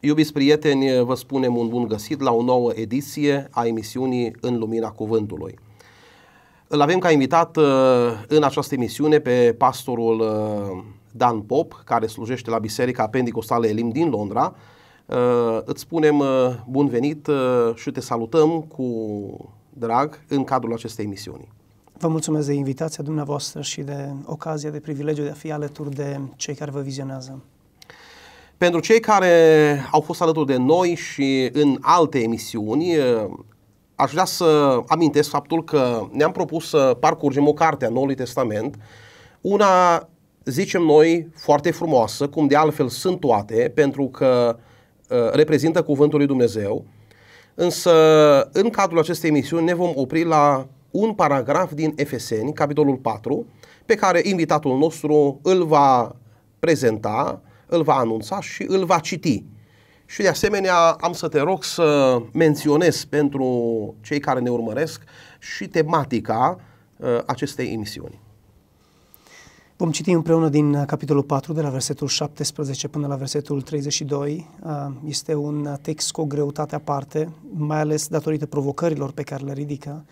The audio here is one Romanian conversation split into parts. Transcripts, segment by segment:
Iubiți prieteni, vă spunem un bun găsit la o nouă ediție a emisiunii În Lumina Cuvântului. Îl avem ca invitat uh, în această emisiune pe pastorul uh, Dan Pop, care slujește la Biserica Pentecostală Elim din Londra. Uh, îți spunem bun venit și te salutăm cu drag în cadrul acestei emisiuni. Vă mulțumesc de invitația dumneavoastră și de ocazia, de privilegiu de a fi alături de cei care vă vizionează. Pentru cei care au fost alături de noi și în alte emisiuni, eh, aș vrea să amintesc faptul că ne-am propus să parcurgem o carte a Noului Testament, una, zicem noi, foarte frumoasă, cum de altfel sunt toate, pentru că eh, reprezintă Cuvântul lui Dumnezeu, însă în cadrul acestei emisiuni ne vom opri la un paragraf din Efeseni, capitolul 4, pe care invitatul nostru îl va prezenta îl va anunța și îl va citi. Și de asemenea am să te rog să menționez pentru cei care ne urmăresc și tematica uh, acestei emisiuni. Vom citi împreună din uh, capitolul 4, de la versetul 17 până la versetul 32. Uh, este un text cu o greutate aparte, mai ales datorită provocărilor pe care le ridică.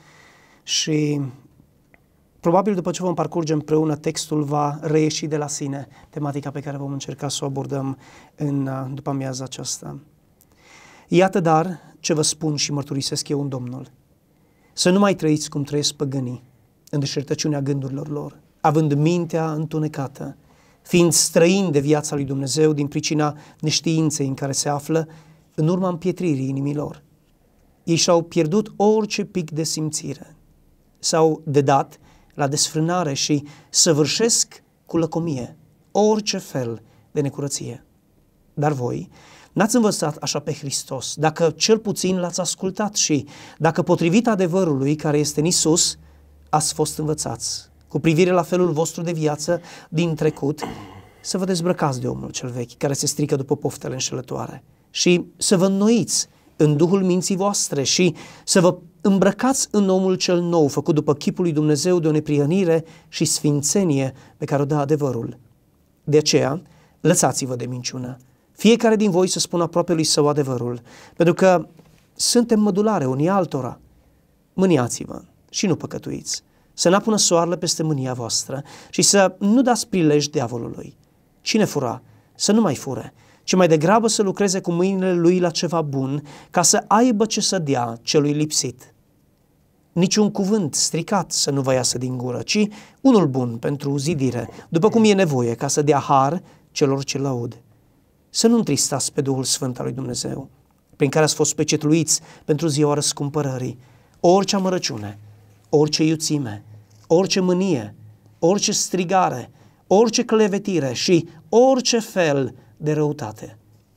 Și Probabil după ce vom parcurge împreună, textul va reieși de la sine, tematica pe care vom încerca să o abordăm în uh, după amiaza aceasta. Iată dar ce vă spun și mărturisesc eu în Domnul. Să nu mai trăiți cum trăiesc păgânii, în deșertăciunea gândurilor lor, având mintea întunecată, fiind străini de viața lui Dumnezeu din pricina neștiinței în care se află, în urma împietririi inimilor. Ei și-au pierdut orice pic de simțire, s-au dedat la desfrânare și săvârșesc cu lăcomie orice fel de necurăție. Dar voi n-ați învățat așa pe Hristos, dacă cel puțin l-ați ascultat și dacă potrivit adevărului care este în Isus, ați fost învățați cu privire la felul vostru de viață din trecut, să vă dezbrăcați de omul cel vechi care se strică după poftele înșelătoare și să vă înnoiți în duhul minții voastre și să vă îmbrăcați în omul cel nou, făcut după chipul lui Dumnezeu de o neprihănire și sfințenie pe care o dă adevărul. De aceea, lăsați-vă de minciună. Fiecare din voi să spună aproape lui său adevărul, pentru că suntem mădulare unii altora. Mâniați-vă și nu păcătuiți, să nu apună soarele peste mânia voastră și să nu dați prilej diavolului. Cine fura, să nu mai fure, ci mai degrabă să lucreze cu mâinile lui la ceva bun, ca să aibă ce să dea celui lipsit. Niciun cuvânt stricat să nu vă iasă din gură, ci unul bun pentru zidire, după cum e nevoie, ca să dea har celor ce laud. Să nu întristați pe Duhul Sfânt al lui Dumnezeu, prin care ați fost pecetluiți pentru ziua răscumpărării, orice amărăciune, orice iuțime, orice mânie, orice strigare, orice clevetire și orice fel de răutate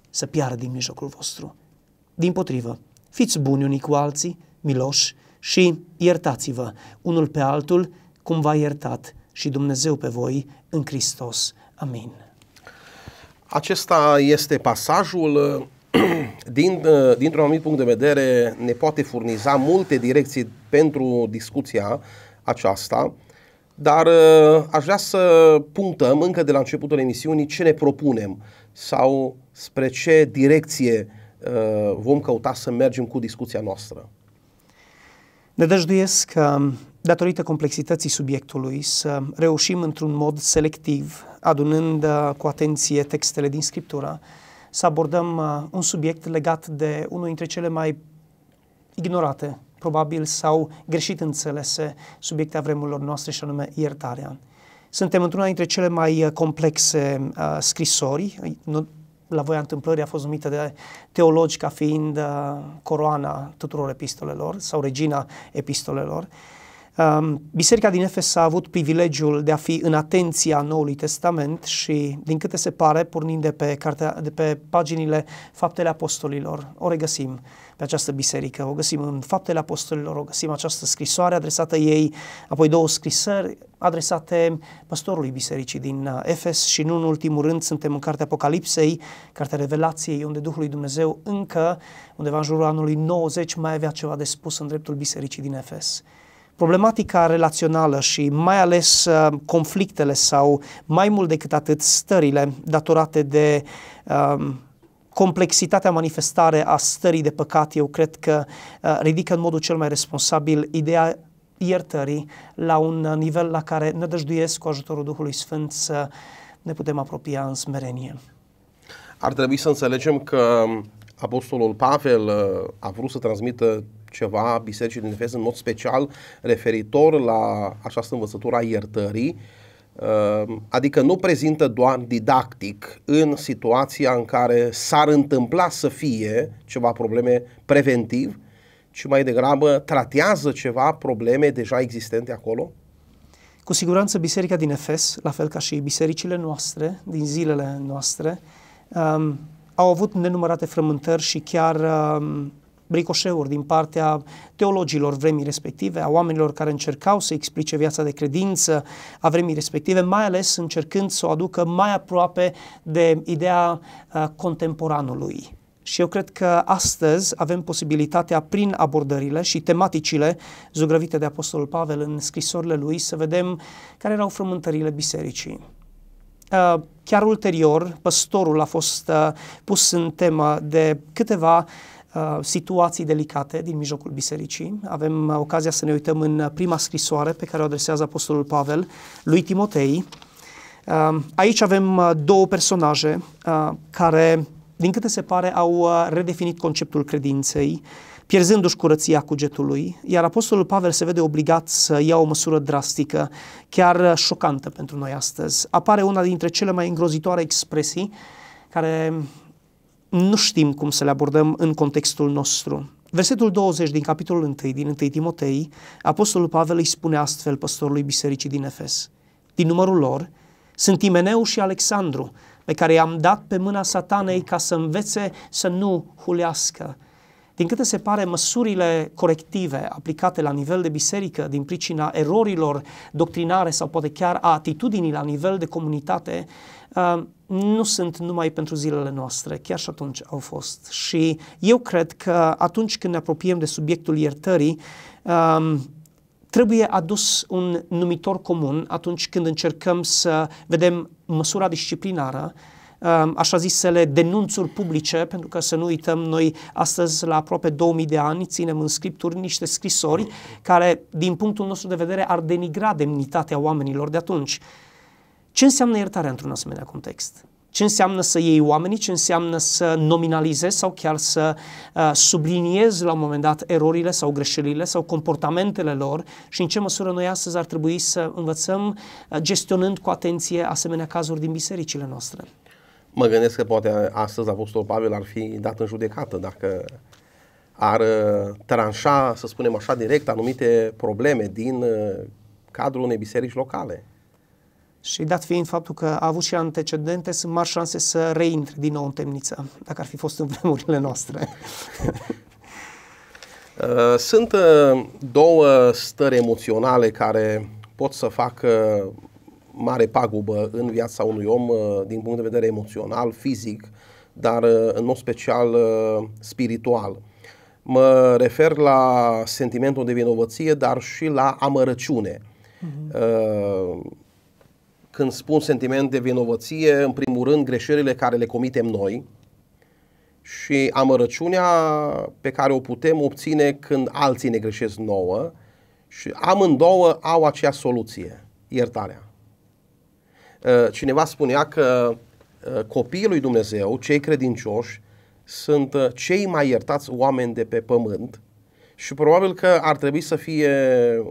să piară din mijlocul vostru. Din potrivă, fiți buni unii cu alții, miloși și iertați-vă unul pe altul cum v-a iertat și Dumnezeu pe voi în Hristos. Amin. Acesta este pasajul din, dintr-un anumit punct de vedere ne poate furniza multe direcții pentru discuția aceasta, dar uh, aș vrea să punctăm încă de la începutul emisiunii ce ne propunem sau spre ce direcție uh, vom căuta să mergem cu discuția noastră. Nădăjduiesc că, datorită complexității subiectului, să reușim într-un mod selectiv, adunând uh, cu atenție textele din Scriptura, să abordăm uh, un subiect legat de unul dintre cele mai ignorate, probabil, sau greșit înțelese subiecte a vremurilor noastre, și anume iertarea. Suntem într-una dintre cele mai uh, complexe uh, scrisori. Nu, la voia întâmplării a fost numită de teologi ca fiind uh, coroana tuturor epistolelor sau regina epistolelor. Uh, Ehm, Biserica din Efes a avut privilegiul de a fi în atenția Noului Testament și, din câte se pare, pornind de pe, cartea, de pe paginile Faptele Apostolilor, o regăsim pe această biserică, o găsim în Faptele Apostolilor, o găsim această scrisoare adresată ei, apoi două scrisări adresate păstorului bisericii din uh, Efes și nu în ultimul rând suntem în cartea Apocalipsei, cartea Revelației, unde Duhul lui Dumnezeu încă, undeva în jurul anului 90, mai avea ceva de spus în dreptul bisericii din Efes problematica relațională și mai ales uh, conflictele sau mai mult decât atât stările datorate de um, complexitatea manifestare a stării de păcat, eu cred că uh, ridică în modul cel mai responsabil ideea iertării la un nivel la care ne dăjduiesc cu ajutorul Duhului Sfânt să ne putem apropia în smerenie. Ar trebui să înțelegem că um, Apostolul Pavel uh, a vrut să transmită ceva Bisericii din Efes, în mod special referitor la această învățătură a iertării, uh, adică nu prezintă doar didactic în situația în care s-ar întâmpla să fie ceva probleme preventiv, ci mai degrabă tratează ceva probleme deja existente acolo? Cu siguranță biserica din Efes, la fel ca și bisericile noastre, din zilele noastre, um, au avut nenumărate frământări și chiar um, bricoșeuri din partea teologilor vremii respective, a oamenilor care încercau să explice viața de credință a vremii respective, mai ales încercând să o aducă mai aproape de ideea uh, contemporanului. Și eu cred că astăzi avem posibilitatea, prin abordările și tematicile zugrăvite de Apostolul Pavel în scrisorile lui, să vedem care erau frământările bisericii. Uh, chiar ulterior, păstorul a fost uh, pus în temă de câteva Uh, situații delicate din mijlocul bisericii. Avem uh, ocazia să ne uităm în uh, prima scrisoare pe care o adresează Apostolul Pavel lui Timotei. Aici avem două personaje care, din câte se pare, au redefinit conceptul credinței, pierzându-și curăția cugetului, iar Apostolul Pavel se vede obligat să ia o măsură drastică, chiar șocantă pentru noi astăzi. Apare una dintre cele mai îngrozitoare expresii care nu știm cum să le abordăm în contextul nostru. Versetul 20 din capitolul 1 din 1 Timotei, Apostolul Pavel îi spune astfel păstorului bisericii din Efes. Din numărul lor sunt Imeneu și Alexandru, pe care i-am dat pe mâna satanei ca să învețe să nu hulească. Din câte se pare, măsurile corective aplicate la nivel de biserică din pricina erorilor doctrinare sau poate chiar a atitudinii la nivel de comunitate uh, nu sunt numai pentru zilele noastre, chiar și atunci au fost. Și eu cred că atunci când ne apropiem de subiectul iertării, um, trebuie adus un numitor comun atunci când încercăm să vedem măsura disciplinară, um, așa zisele denunțuri publice, pentru că să nu uităm, noi astăzi la aproape 2000 de ani ținem în scripturi niște scrisori care, din punctul nostru de vedere, ar denigra demnitatea oamenilor de atunci. Ce înseamnă iertarea într-un asemenea context? Ce înseamnă să iei oamenii, ce înseamnă să nominalizezi sau chiar să uh, subliniezi la un moment dat erorile sau greșelile sau comportamentele lor și în ce măsură noi astăzi ar trebui să învățăm uh, gestionând cu atenție asemenea cazuri din bisericile noastre. Mă gândesc că poate astăzi Apostol Pavel ar fi dat în judecată dacă ar uh, tranșa, să spunem așa, direct anumite probleme din uh, cadrul unei biserici locale. Și dat fiind faptul că a avut și antecedente, sunt mari șanse să reintre din nou în temniță, dacă ar fi fost în vremurile noastre. Uh, sunt uh, două stări emoționale care pot să facă mare pagubă în viața unui om uh, din punct de vedere emoțional, fizic, dar în mod special spiritual. Mă refer la sentimentul de vinovăție, dar și la amărăciune. Uh-huh când spun sentiment de vinovăție, în primul rând greșelile care le comitem noi și amărăciunea pe care o putem obține când alții ne greșesc nouă și amândouă au acea soluție, iertarea. Uh, cineva spunea că uh, copiii lui Dumnezeu, cei credincioși, sunt uh, cei mai iertați oameni de pe pământ și probabil că ar trebui să fie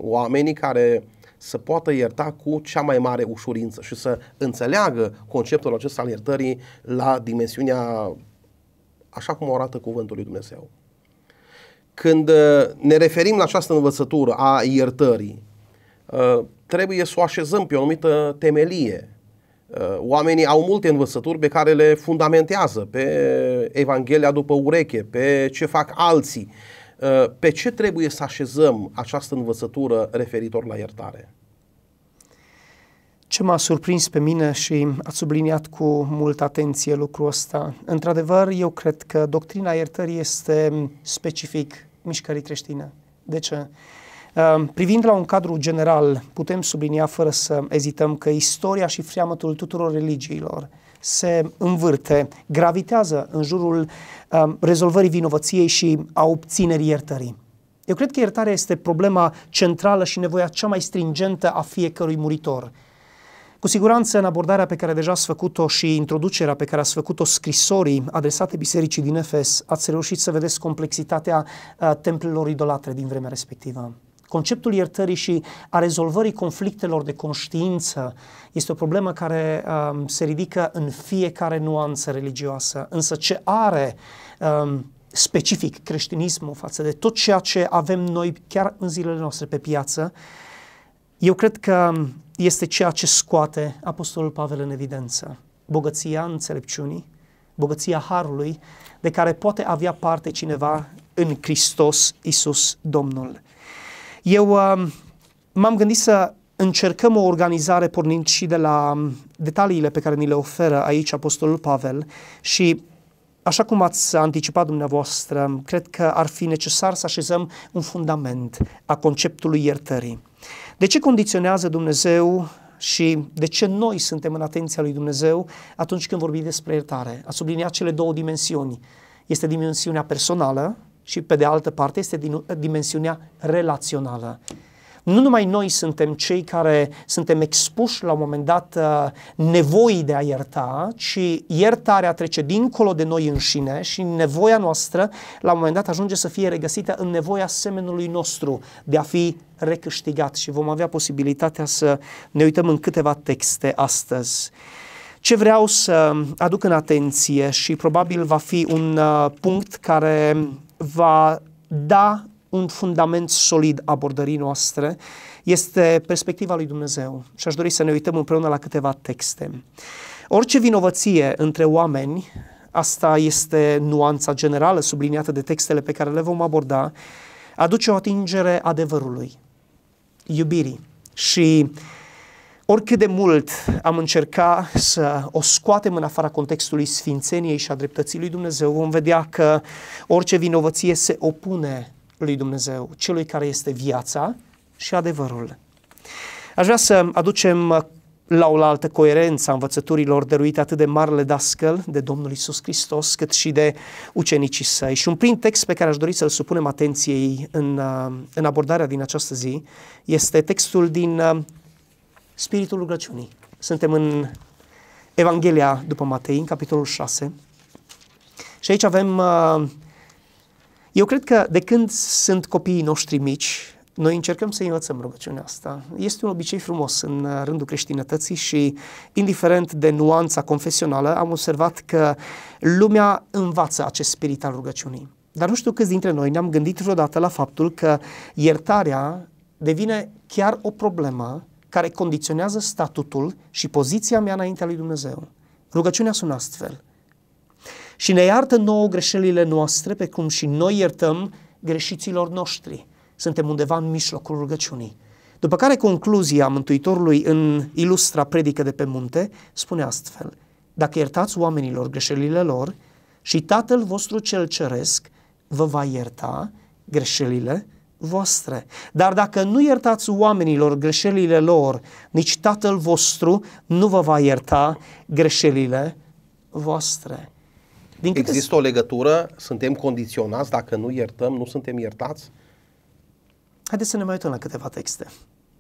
oamenii care să poată ierta cu cea mai mare ușurință și să înțeleagă conceptul acesta al iertării la dimensiunea așa cum o arată cuvântul lui Dumnezeu. Când uh, ne referim la această învățătură a iertării, uh, trebuie să o așezăm pe o anumită temelie. Uh, oamenii au multe învățături pe care le fundamentează pe Evanghelia după ureche, pe ce fac alții, Ă, pe ce trebuie să așezăm această învățătură referitor la iertare? Ce m-a surprins pe mine și a subliniat cu multă atenție lucrul ăsta. Într-adevăr, eu cred că doctrina iertării este specific mișcării creștine. De ce? Ă, privind la un cadru general, putem sublinia fără să ezităm că istoria și freamătul tuturor religiilor se învârte, gravitează în jurul um, rezolvării vinovăției și a obținerii iertării. Eu cred că iertarea este problema centrală și nevoia cea mai stringentă a fiecărui muritor. Cu siguranță, în abordarea pe care deja ați făcut-o și introducerea pe care ați făcut-o scrisorii adresate bisericii din Efes, ați reușit să vedeți complexitatea uh, templelor idolatre din vremea respectivă. Conceptul iertării și a rezolvării conflictelor de conștiință este o problemă care um, se ridică în fiecare nuanță religioasă. Însă ce are um, specific creștinismul față de tot ceea ce avem noi chiar în zilele noastre pe piață, eu cred că este ceea ce scoate Apostolul Pavel în evidență. Bogăția înțelepciunii, bogăția harului, de care poate avea parte cineva în Hristos Isus Domnul. Eu um, m-am gândit să încercăm o organizare pornind și de la um, detaliile pe care ni le oferă aici Apostolul Pavel și Așa cum ați anticipat dumneavoastră, cred că ar fi necesar să așezăm un fundament a conceptului iertării. De ce condiționează Dumnezeu și de ce noi suntem în atenția lui Dumnezeu atunci când vorbim despre iertare? A subliniat cele două dimensiuni. Este dimensiunea personală, și pe de altă parte este din, dimensiunea relațională. Nu numai noi suntem cei care suntem expuși la un moment dat uh, nevoii de a ierta, ci iertarea trece dincolo de noi înșine și nevoia noastră la un moment dat ajunge să fie regăsită în nevoia semenului nostru de a fi recâștigat și vom avea posibilitatea să ne uităm în câteva texte astăzi. Ce vreau să aduc în atenție și probabil va fi un uh, punct care va da un fundament solid abordării noastre este perspectiva lui Dumnezeu. Și aș dori să ne uităm împreună la câteva texte. Orice vinovăție între oameni, asta este nuanța generală subliniată de textele pe care le vom aborda, aduce o atingere adevărului, iubirii. Și Oricât de mult am încercat să o scoatem în afara contextului sfințeniei și a dreptății lui Dumnezeu, vom vedea că orice vinovăție se opune lui Dumnezeu, celui care este viața și adevărul. Aș vrea să aducem la o altă coerență a învățăturilor dăruite atât de marele dascăl de Domnul Isus Hristos, cât și de ucenicii săi. Și un prim text pe care aș dori să-l supunem atenției în, în abordarea din această zi este textul din spiritul rugăciunii. Suntem în Evanghelia după Matei, în capitolul 6. Și aici avem, uh, eu cred că de când sunt copiii noștri mici, noi încercăm să învățăm rugăciunea asta. Este un obicei frumos în uh, rândul creștinătății și, indiferent de nuanța confesională, am observat că lumea învață acest spirit al rugăciunii. Dar nu știu câți dintre noi ne-am gândit vreodată la faptul că iertarea devine chiar o problemă care condiționează statutul și poziția mea înaintea lui Dumnezeu. Rugăciunea sună astfel. Și ne iartă nouă greșelile noastre, pe cum și noi iertăm greșiților noștri. Suntem undeva în mijlocul rugăciunii. După care concluzia Mântuitorului în ilustra predică de pe munte spune astfel. Dacă iertați oamenilor greșelile lor și Tatăl vostru cel ceresc vă va ierta greșelile voastre. Dar dacă nu iertați oamenilor greșelile lor, nici Tatăl vostru nu vă va ierta greșelile voastre. Din câte Există o legătură? Suntem condiționați? Dacă nu iertăm, nu suntem iertați? Haideți să ne mai uităm la câteva texte.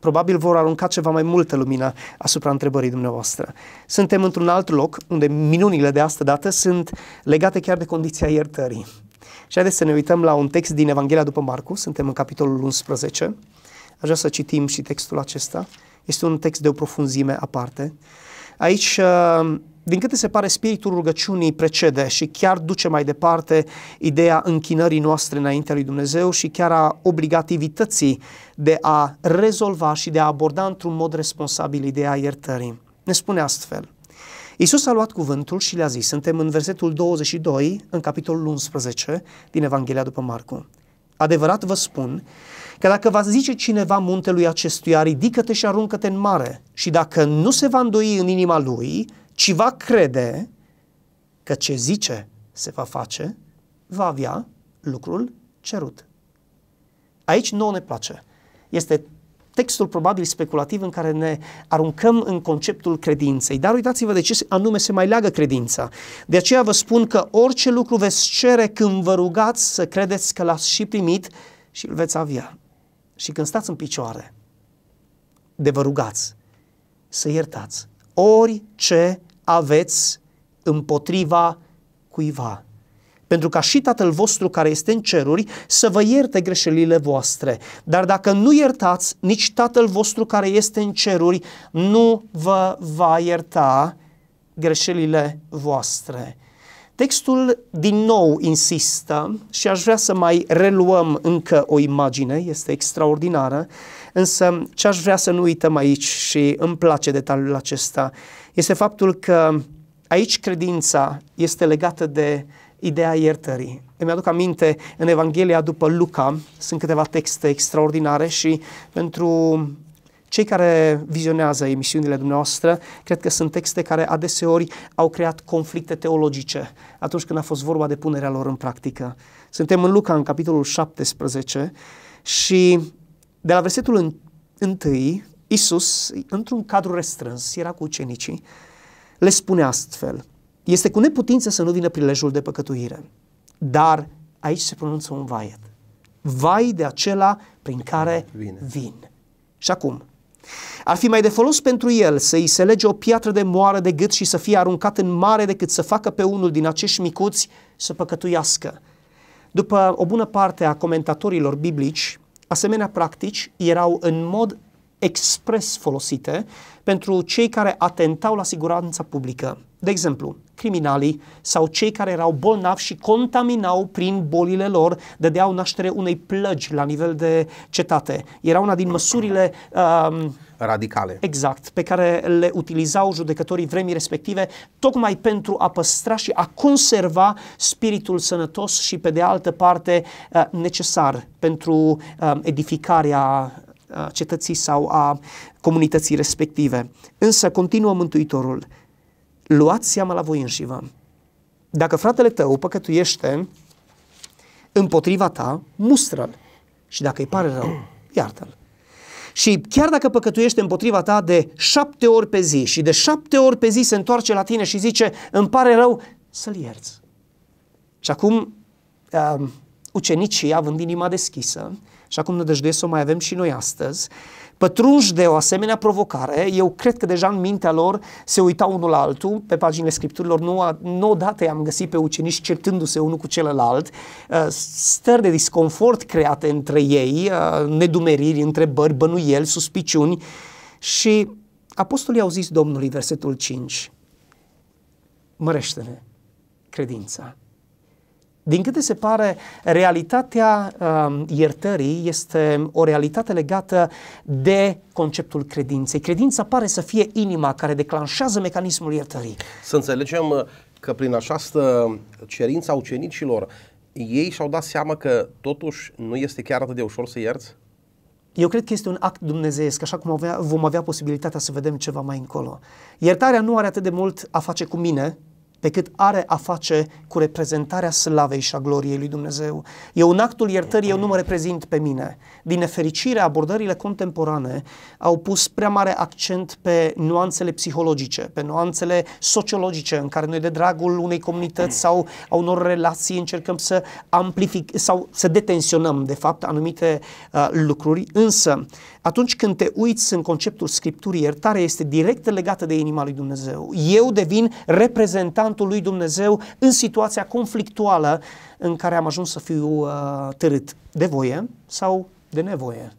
Probabil vor arunca ceva mai multă lumină asupra întrebării dumneavoastră. Suntem într-un alt loc unde minunile de astă dată sunt legate chiar de condiția iertării. Și haideți să ne uităm la un text din Evanghelia după Marcu, suntem în capitolul 11. Aș vrea să citim și textul acesta. Este un text de o profunzime aparte. Aici, uh, din câte se pare, spiritul rugăciunii precede și chiar duce mai departe ideea închinării noastre înaintea lui Dumnezeu și chiar a obligativității de a rezolva și de a aborda într-un mod responsabil ideea iertării. Ne spune astfel – Iisus a luat cuvântul și le-a zis, suntem în versetul 22, în capitolul 11 din Evanghelia după Marcu. Adevărat vă spun că dacă va zice cineva muntelui acestuia, ridică-te și aruncă-te în mare, și dacă nu se va îndoi în inima lui, ci va crede că ce zice se va face, va avea lucrul cerut. Aici nouă ne place. Este textul probabil speculativ în care ne aruncăm în conceptul credinței. Dar uitați-vă de ce anume se mai leagă credința. De aceea vă spun că orice lucru veți cere când vă rugați să credeți că l-ați și primit și îl veți avea. Și când stați în picioare de vă rugați să iertați orice aveți împotriva cuiva pentru ca și Tatăl vostru care este în ceruri să vă ierte greșelile voastre. Dar dacă nu iertați, nici Tatăl vostru care este în ceruri nu vă va ierta greșelile voastre. Textul din nou insistă și aș vrea să mai reluăm încă o imagine, este extraordinară, însă ce aș vrea să nu uităm aici și îmi place detaliul acesta este faptul că aici credința este legată de ideea iertării. Îmi aduc aminte în Evanghelia după Luca, sunt câteva texte extraordinare și pentru cei care vizionează emisiunile dumneavoastră, cred că sunt texte care adeseori au creat conflicte teologice atunci când a fost vorba de punerea lor în practică. Suntem în Luca, în capitolul 17 și de la versetul 1, Isus, într-un cadru restrâns, era cu ucenicii, le spune astfel – este cu neputință să nu vină prilejul de păcătuire. Dar aici se pronunță un vaiet. Vai de acela prin care vine. vin. Și acum, ar fi mai de folos pentru el să îi se lege o piatră de moară de gât și să fie aruncat în mare decât să facă pe unul din acești micuți să păcătuiască. După o bună parte a comentatorilor biblici, asemenea practici erau în mod expres folosite pentru cei care atentau la siguranța publică. De exemplu, criminalii sau cei care erau bolnavi și contaminau prin bolile lor, dădeau naștere unei plăgi la nivel de cetate. Era una din măsurile um, radicale. Exact, pe care le utilizau judecătorii vremii respective, tocmai pentru a păstra și a conserva spiritul sănătos și, pe de altă parte, uh, necesar pentru um, edificarea cetății sau a comunității respective. Însă continuă Mântuitorul, luați seama la voi înșivă. Dacă fratele tău păcătuiește împotriva ta, mustră-l și dacă îi pare rău, iartă-l. Și chiar dacă păcătuiește împotriva ta de șapte ori pe zi și de șapte ori pe zi se întoarce la tine și zice, îmi pare rău, să-l ierți. Și acum uh, ucenicii, având inima deschisă, și acum nădăjduiesc să o mai avem și noi astăzi, pătrunși de o asemenea provocare, eu cred că deja în mintea lor se uita unul la altul, pe paginile scripturilor, nu, a, nu odată i-am găsit pe ucenici certându-se unul cu celălalt, uh, stări de disconfort create între ei, uh, nedumeriri, întrebări, bănuieli, suspiciuni și apostolii au zis Domnului, versetul 5, mărește-ne credința. Din câte se pare, realitatea uh, iertării este o realitate legată de conceptul credinței. Credința pare să fie inima care declanșează mecanismul iertării. Să înțelegem uh, că prin această cerință a ucenicilor, ei și-au dat seama că totuși nu este chiar atât de ușor să ierți? Eu cred că este un act dumnezeiesc, așa cum avea, vom avea posibilitatea să vedem ceva mai încolo. Iertarea nu are atât de mult a face cu mine, pe cât are a face cu reprezentarea slavei și a gloriei lui Dumnezeu. Eu în actul iertării eu nu mă reprezint pe mine. Din nefericire, abordările contemporane au pus prea mare accent pe nuanțele psihologice, pe nuanțele sociologice în care noi de dragul unei comunități sau a unor relații încercăm să amplific sau să detensionăm de fapt anumite uh, lucruri, însă atunci când te uiți în conceptul Scripturii, iertarea este direct legată de inima lui Dumnezeu. Eu devin reprezentantul lui Dumnezeu în situația conflictuală în care am ajuns să fiu uh, târât de voie sau de nevoie.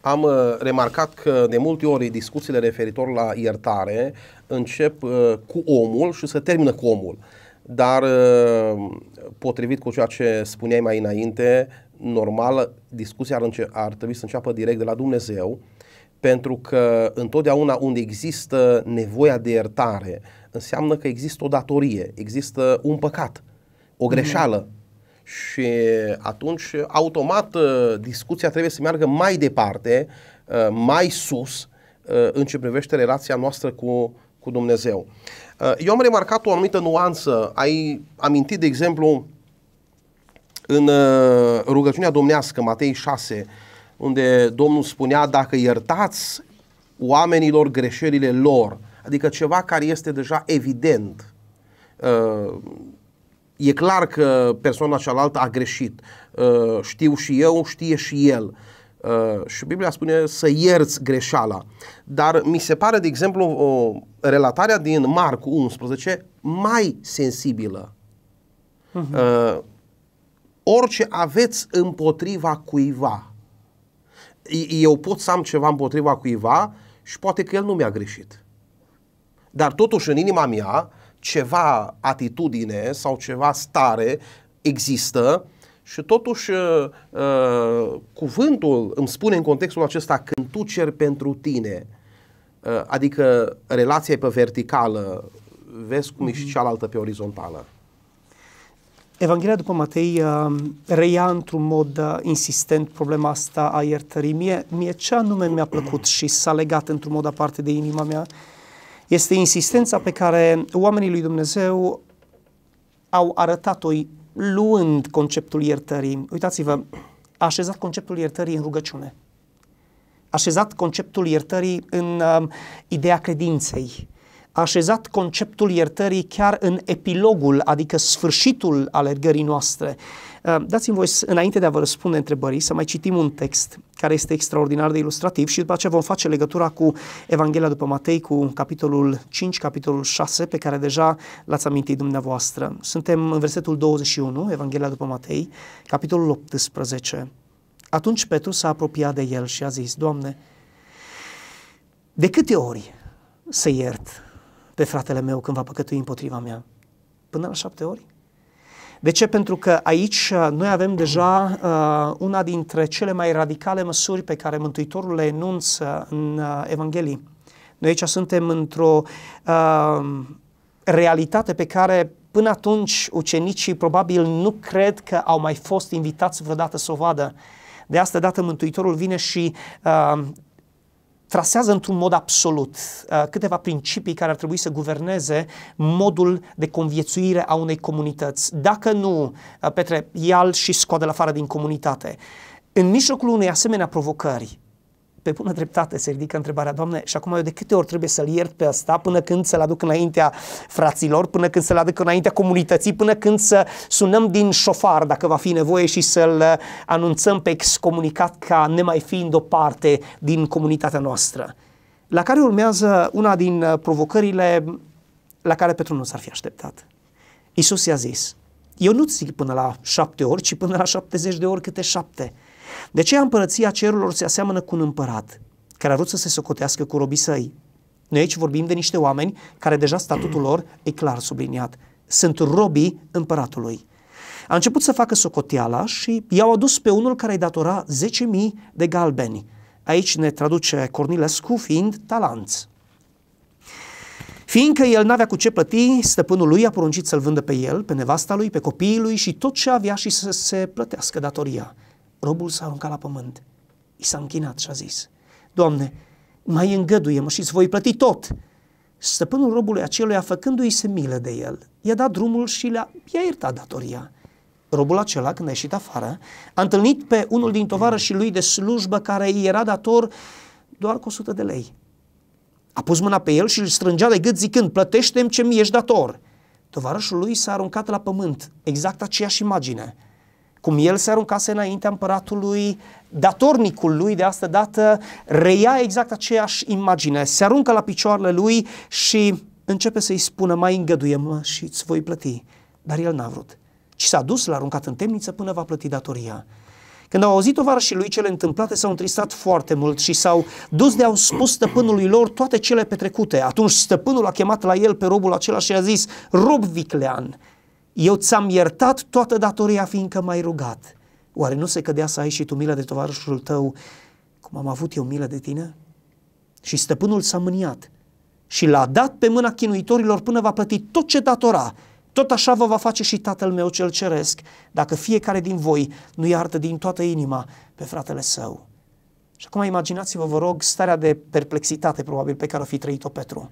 Am uh, remarcat că de multe ori discuțiile referitor la iertare încep uh, cu omul și se termină cu omul. Dar uh, potrivit cu ceea ce spuneai mai înainte, normală, discuția ar, înce- ar trebui să înceapă direct de la Dumnezeu, pentru că întotdeauna unde există nevoia de iertare, înseamnă că există o datorie, există un păcat, o mhm. greșeală. Mm-hmm. Și atunci, automat, ă, discuția trebuie să meargă mai departe, ă, mai sus, ă, în ce privește relația noastră cu, cu Dumnezeu. Eu am remarcat o anumită nuanță. Ai amintit, de exemplu, în uh, rugăciunea domnească, Matei 6, unde Domnul spunea, dacă iertați oamenilor greșelile lor, adică ceva care este deja evident, uh, e clar că persoana cealaltă a greșit, uh, știu și eu, știe și el, și Biblia spune să ierți greșeala. Dar mi se pare, de exemplu, o, relatarea din Marcu 11 mai sensibilă. Uh-huh. uh huh orice aveți împotriva cuiva. Eu pot să am ceva împotriva cuiva și poate că el nu mi-a greșit. Dar totuși în inima mea ceva atitudine sau ceva stare există și totuși uh, uh, cuvântul îmi spune în contextul acesta când tu ceri pentru tine, uh, adică relația e pe verticală, vezi cum mm-hmm. e și mhm. cealaltă pe orizontală. Evanghelia după Matei uh, reia într-un mod uh, insistent problema asta a iertării. Mie, mie ce anume mi-a plăcut și s-a legat într-un mod aparte de inima mea este insistența pe care oamenii lui Dumnezeu au arătat-o luând conceptul iertării. Uitați-vă, a așezat conceptul iertării în rugăciune. A așezat conceptul iertării în uh, ideea credinței a așezat conceptul iertării chiar în epilogul, adică sfârșitul alergării noastre. Uh, dați-mi voi, înainte de a vă răspunde întrebării, să mai citim un text care este extraordinar de ilustrativ și după aceea vom face legătura cu Evanghelia după Matei, cu capitolul 5, capitolul 6, pe care deja l-ați amintit dumneavoastră. Suntem în versetul 21, Evanghelia după Matei, capitolul 18. Atunci Petru s-a apropiat de el și a zis, Doamne, de câte ori să iert pe fratele meu când va păcătui împotriva mea? Până la șapte ori? De ce? Pentru că aici uh, noi avem deja uh, una dintre cele mai radicale măsuri pe care Mântuitorul le enunță în uh, Evanghelie. Noi aici suntem într-o uh, realitate pe care până atunci ucenicii probabil nu cred că au mai fost invitați vreodată să o vadă. De asta dată Mântuitorul vine și uh, trasează într-un mod absolut uh, câteva principii care ar trebui să guverneze modul de conviețuire a unei comunități. Dacă nu, uh, Petre, ia și scoade la afară din comunitate. În mijlocul unei asemenea provocări, pe bună dreptate se ridică întrebarea, Doamne, și acum eu de câte ori trebuie să-l iert pe ăsta până când să-l aduc înaintea fraților, până când să-l aduc înaintea comunității, până când să sunăm din șofar, dacă va fi nevoie, și să-l uh, anunțăm pe excomunicat ca nemai fiind o parte din comunitatea noastră. La care urmează una din uh, provocările la care Petru nu s-ar fi așteptat. Isus i-a zis, eu nu-ți zic până la șapte ori, ci până la șaptezeci de ori câte șapte. De ce împărăția cerurilor se aseamănă cu un împărat care a vrut să se socotească cu robii săi. Noi aici vorbim de niște oameni care deja statutul lor e clar subliniat. Sunt robii împăratului. A început să facă socoteala și i-au adus pe unul care îi datora 10.000 de galbeni. Aici ne traduce Cornilescu fiind talanți. Fiindcă el n-avea cu ce plăti, stăpânul lui a poruncit să-l vândă pe el, pe nevasta lui, pe copiii lui și tot ce avea și să se plătească datoria. Robul s-a aruncat la pământ, i s-a închinat și a zis, Doamne, mai îngăduie-mă și îți voi plăti tot. Stăpânul robului acelui, făcându-i se milă de el, i-a dat drumul și le-a, i-a iertat datoria. Robul acela, când a ieșit afară, a întâlnit pe unul din tovarășii lui de slujbă care îi era dator doar cu 100 de lei. A pus mâna pe el și îl strângea de gât zicând, plătește-mi ce mi ești dator. Tovarășul lui s-a aruncat la pământ, exact aceeași imagine – cum el se aruncase înaintea împăratului, datornicul lui de asta dată reia exact aceeași imagine, se aruncă la picioarele lui și începe să-i spună, mai îngăduiem mă și îți voi plăti. Dar el n-a vrut, ci s-a dus, l-a aruncat în temniță până va plăti datoria. Când au auzit și lui cele întâmplate, s-au întristat foarte mult și s-au dus de au spus stăpânului lor toate cele petrecute. Atunci stăpânul a chemat la el pe robul acela și a zis, rob viclean, eu ți-am iertat toată datoria fiindcă m-ai rugat. Oare nu se cădea să ai și tu milă de tovarășul tău cum am avut eu milă de tine? Și stăpânul s-a mâniat și l-a dat pe mâna chinuitorilor până va plăti tot ce datora. Tot așa vă va face și Tatăl meu cel ceresc, dacă fiecare din voi nu iartă din toată inima pe fratele său. Și acum imaginați-vă, vă rog, starea de perplexitate probabil pe care o fi trăit-o Petru.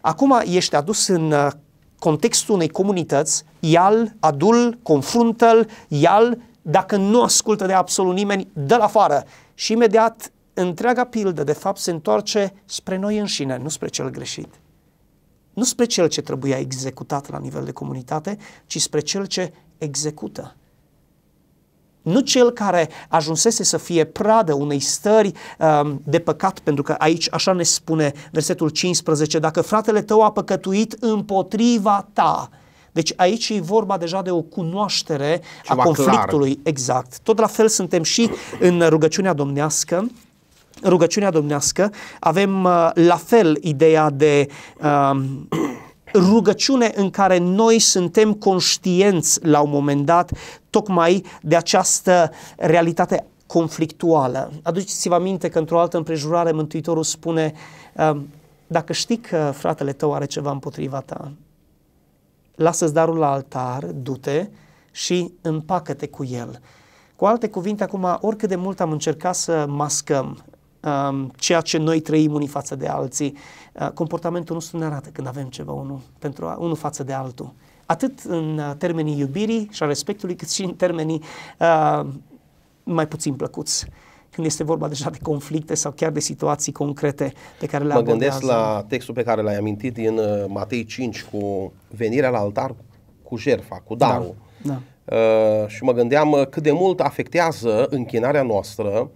Acum ești adus în uh, contextul unei comunități, ial, adul, confruntă-l, ial, dacă nu ascultă de absolut nimeni, dă-l afară. Și imediat întreaga pildă, de fapt, se întoarce spre noi înșine, nu spre cel greșit. Nu spre cel ce trebuia executat la nivel de comunitate, ci spre cel ce execută nu cel care ajunsese să fie pradă unei stări um, de păcat, pentru că aici așa ne spune versetul 15, dacă fratele tău a păcătuit împotriva ta, deci aici e vorba deja de o cunoaștere Ceva a conflictului. Clar. Exact. Tot la fel suntem și în rugăciunea domnească. În rugăciunea domnească avem uh, la fel ideea de uh, rugăciune în care noi suntem conștienți la un moment dat tocmai de această realitate conflictuală. Aduceți-vă aminte că într-o altă împrejurare Mântuitorul spune um, dacă știi că fratele tău are ceva împotriva ta, lasă-ți darul la altar, du-te și împacă-te cu el. Cu alte cuvinte, acum, oricât de mult am încercat să mascăm Um, ceea ce noi trăim unii față de alții. Uh, comportamentul nostru ne arată când avem ceva unul, pentru, a, unul față de altul. Atât în uh, termenii iubirii și a respectului, cât și în termenii uh, mai puțin plăcuți când este vorba deja de conflicte sau chiar de situații concrete pe care le Mă gândesc la textul pe care l-ai amintit din uh, Matei 5 cu venirea la altar cu jerfa, cu darul. Da, da. Uh, și mă gândeam cât de mult afectează închinarea noastră uh,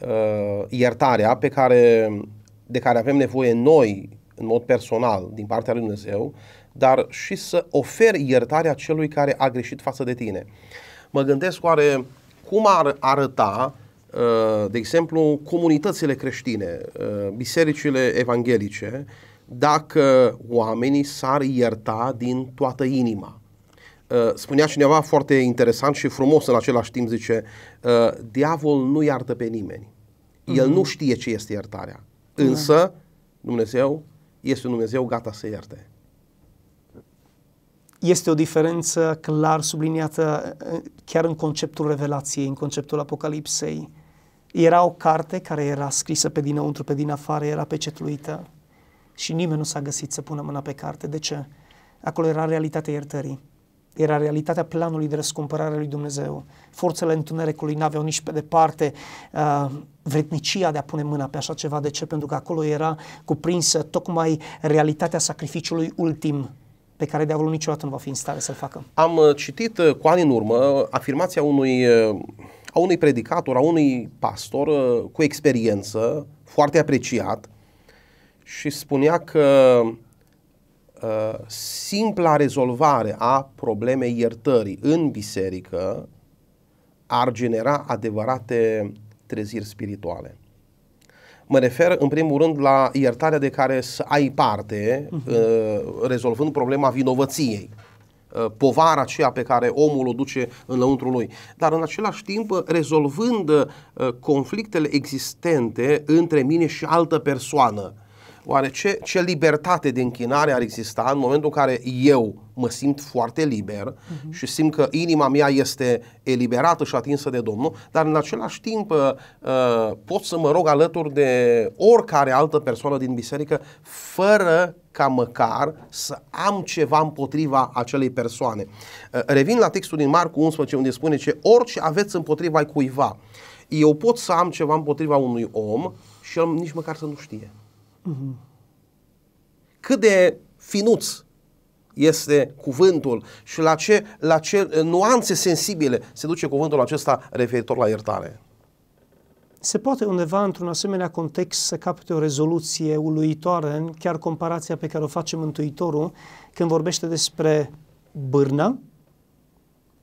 uh, iertarea pe care, de care avem nevoie noi, în mod personal, din partea lui Dumnezeu, dar și să oferi iertarea celui care a greșit față de tine. Mă gândesc oare cum ar arăta, uh, de exemplu, comunitățile creștine, uh, bisericile evanghelice, dacă oamenii s-ar ierta din toată inima. Uh, spunea cineva foarte interesant și frumos în același timp, zice, uh, diavol nu iartă pe nimeni. El mm-hmm. nu știe ce este iertarea. Da. Însă, Dumnezeu este un Dumnezeu gata să ierte. Este o diferență clar subliniată uh, chiar în conceptul revelației, în conceptul apocalipsei. Era o carte care era scrisă pe dinăuntru, pe din afară, era pecetluită și nimeni nu s-a găsit să pună mâna pe carte. De ce? Acolo era realitatea iertării era realitatea planului de răscumpărare lui Dumnezeu. Forțele întunericului nu aveau nici pe departe uh, vrednicia de a pune mâna pe așa ceva. De ce? Pentru că acolo era cuprinsă tocmai realitatea sacrificiului ultim pe care diavolul niciodată nu va fi în stare să-l facă. Am uh, citit uh, cu ani în urmă afirmația unui, uh, a unui predicator, a unui pastor cu experiență, foarte apreciat, și spunea că simpla rezolvare a problemei iertării în biserică ar genera adevărate treziri spirituale. Mă refer în primul rând la iertarea de care să ai parte uh-huh. rezolvând problema vinovăției uh, povara aceea pe care omul o duce înăuntru lui, dar în același timp rezolvând uh, conflictele existente între mine și altă persoană. Oare ce, ce libertate de închinare ar exista în momentul în care eu mă simt foarte liber uh-huh. și simt că inima mea este eliberată și atinsă de Domnul, dar în același timp uh, pot să mă rog alături de oricare altă persoană din biserică fără ca măcar să am ceva împotriva acelei persoane. Uh, revin la textul din Marcu 11 unde spune ce orice aveți împotriva cuiva. Eu pot să am ceva împotriva unui om și el nici măcar să nu știe. Cât de finuț este cuvântul și la ce, la ce eh, nuanțe sensibile se duce cuvântul acesta referitor la iertare. Se poate undeva într-un asemenea context să capte o rezoluție uluitoare în chiar comparația pe care o face Mântuitorul când vorbește despre bârnă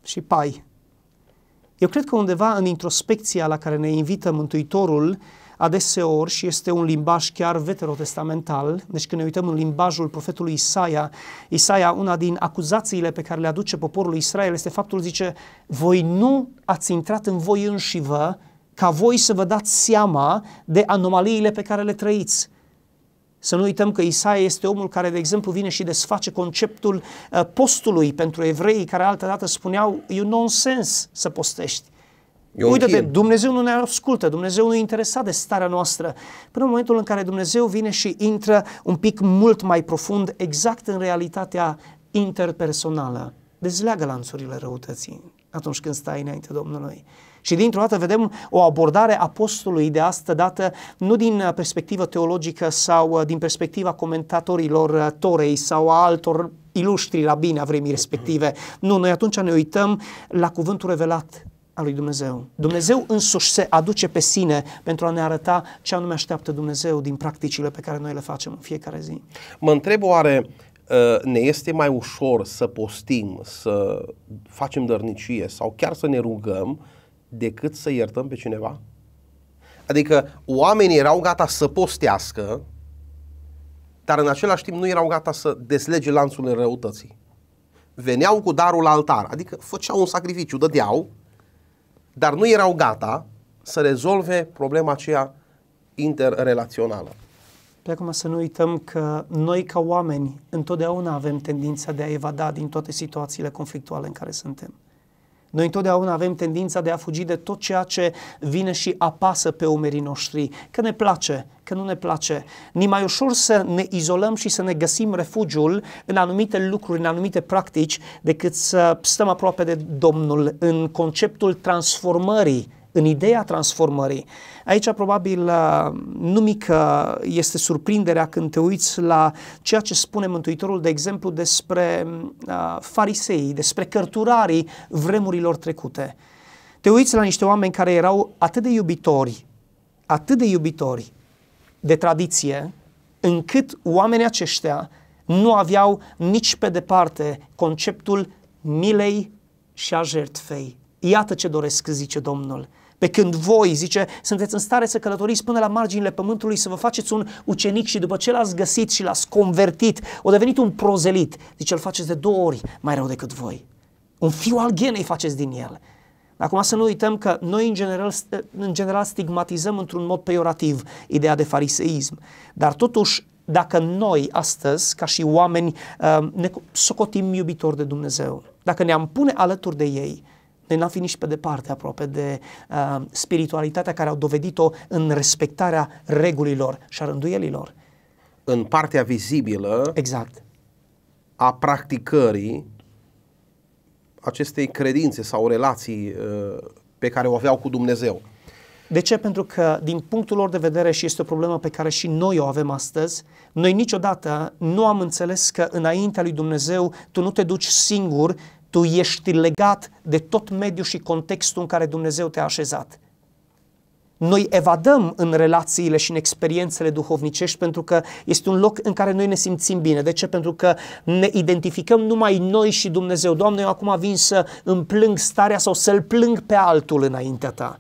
și pai. Eu cred că undeva în introspecția la care ne invită Mântuitorul, uh, adeseori și este un limbaj chiar veterotestamental. Deci când ne uităm în limbajul profetului Isaia, Isaia, una din acuzațiile pe care le aduce poporul Israel este faptul, zice, voi nu ați intrat în voi înși vă ca voi să vă dați seama de anomaliile pe care le trăiți. Să nu uităm că Isaia este omul care, de exemplu, vine și desface conceptul uh, postului pentru evrei, care altădată spuneau, e nonsens să postești. Eu Uite de Dumnezeu nu ne ascultă, Dumnezeu nu e interesat de starea noastră. Până în momentul în care Dumnezeu vine și intră un pic mult mai profund, exact în realitatea interpersonală, dezleagă lanțurile răutății atunci când stai înainte Domnului. Și dintr-o dată vedem o abordare apostolului de astă dată, nu din perspectivă teologică sau uh, din perspectiva comentatorilor uh, Torei sau a altor iluștri la bine a vremii respective. Nu, noi atunci ne uităm la cuvântul revelat a lui Dumnezeu. Dumnezeu însuși se aduce pe sine pentru a ne arăta ce anume așteaptă Dumnezeu din practicile pe care noi le facem în fiecare zi. Mă întreb oare ă, ne este mai ușor să postim, să facem dărnicie sau chiar să ne rugăm decât să iertăm pe cineva? Adică oamenii erau gata să postească, dar în același timp nu erau gata să deslege lanțul răutății. Veneau cu darul la altar, adică făceau un sacrificiu, dădeau, dar nu erau gata să rezolve problema aceea interrelațională. Pe acum să nu uităm că noi ca oameni întotdeauna avem tendința de a evada din toate situațiile conflictuale în care suntem. Noi întotdeauna avem tendința de a fugi de tot ceea ce vine și apasă pe umerii noștri, că ne place, că nu ne place. Ni mai ușor să ne izolăm și să ne găsim refugiul în anumite lucruri, în anumite practici, decât să stăm aproape de Domnul în conceptul transformării în ideea transformării. Aici probabil uh, nu mică este surprinderea când te uiți la ceea ce spune Mântuitorul, de exemplu, despre uh, farisei, despre cărturarii vremurilor trecute. Te uiți la niște oameni care erau atât de iubitori, atât de iubitori, de tradiție, încât oamenii aceștia nu aveau nici pe departe conceptul milei și a jertfei. Iată ce doresc, zice Domnul. Pe când voi, zice, sunteți în stare să călătoriți până la marginile pământului, să vă faceți un ucenic și după ce l-ați găsit și l-ați convertit, o devenit un prozelit, zice, îl faceți de două ori mai rău decât voi. Un fiu al genei faceți din el. Acum să nu uităm că noi în general, în general stigmatizăm într-un mod peiorativ ideea de fariseism, dar totuși dacă noi astăzi, ca și oameni, uh, ne socotim iubitori de Dumnezeu, dacă ne-am pune alături de ei, noi n-am fi nici pe departe aproape de uh, spiritualitatea care au dovedit-o în respectarea regulilor și a rânduielilor. În partea vizibilă exact. a practicării acestei credințe sau relații uh, pe care o aveau cu Dumnezeu. De ce? Pentru că, din punctul lor de vedere, și este o problemă pe care și noi o avem astăzi, noi niciodată nu am înțeles că înaintea lui Dumnezeu tu nu te duci singur, tu ești legat de tot mediul și contextul în care Dumnezeu te-a așezat noi evadăm în relațiile și în experiențele duhovnicești pentru că este un loc în care noi ne simțim bine. De ce? Pentru că ne identificăm numai noi și Dumnezeu. Doamne, eu acum vin să îmi plâng starea sau să-l plâng pe altul înaintea ta.